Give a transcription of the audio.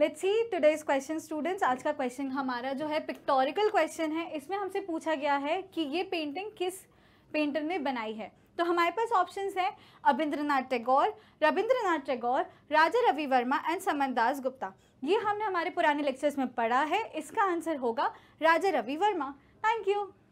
let's see today's question students आज का question हमारा जो है पिक्टोरिकल क्वेश्चन है इसमें हमसे पूछा गया है कि ये पेंटिंग किस पेंटर ने बनाई है तो हमारे पास ऑप्शन है नाथ टैगोर रविंद्रनाथ टैगोर राजा रवि वर्मा एंड समन दास गुप्ता ये हमने हमारे पुराने लेक्चर्स में पढ़ा है इसका आंसर होगा राजा रवि वर्मा थैंक यू